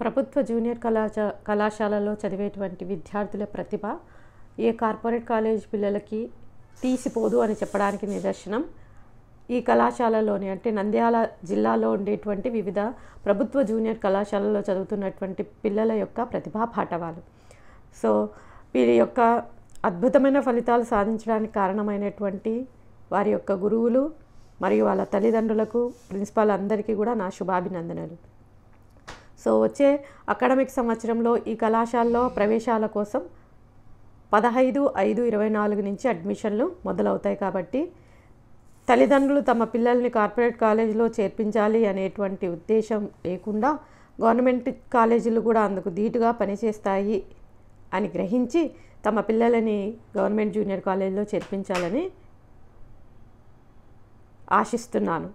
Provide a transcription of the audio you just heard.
ప్రభుత్వ జూనియర్ కళాశా కళాశాలలో చదివేటువంటి విద్యార్థుల ప్రతిభ ఏ కార్పొరేట్ కాలేజ్ పిల్లలకి తీసిపోదు అని చెప్పడానికి నిదర్శనం ఈ కళాశాలలోని అంటే నంద్యాల జిల్లాలో ఉండేటువంటి వివిధ ప్రభుత్వ జూనియర్ కళాశాలలో చదువుతున్నటువంటి పిల్లల యొక్క ప్రతిభా పాఠవాలు సో వీరి యొక్క అద్భుతమైన ఫలితాలు సాధించడానికి కారణమైనటువంటి వారి యొక్క గురువులు మరియు వాళ్ళ తల్లిదండ్రులకు ప్రిన్సిపాల్ అందరికీ కూడా నా శుభాభినందనలు సో వచ్చే అకాడమిక్ సంవత్సరంలో ఈ కళాశాలలో ప్రవేశాల కోసం పదహైదు ఐదు ఇరవై నాలుగు నుంచి అడ్మిషన్లు మొదలవుతాయి కాబట్టి తల్లిదండ్రులు తమ పిల్లల్ని కార్పొరేట్ కాలేజీలో చేర్పించాలి అనేటువంటి ఉద్దేశం లేకుండా గవర్నమెంట్ కాలేజీలు కూడా అందుకు ధీటుగా పనిచేస్తాయి అని గ్రహించి తమ పిల్లలని గవర్నమెంట్ జూనియర్ కాలేజీలో చేర్పించాలని ఆశిస్తున్నాను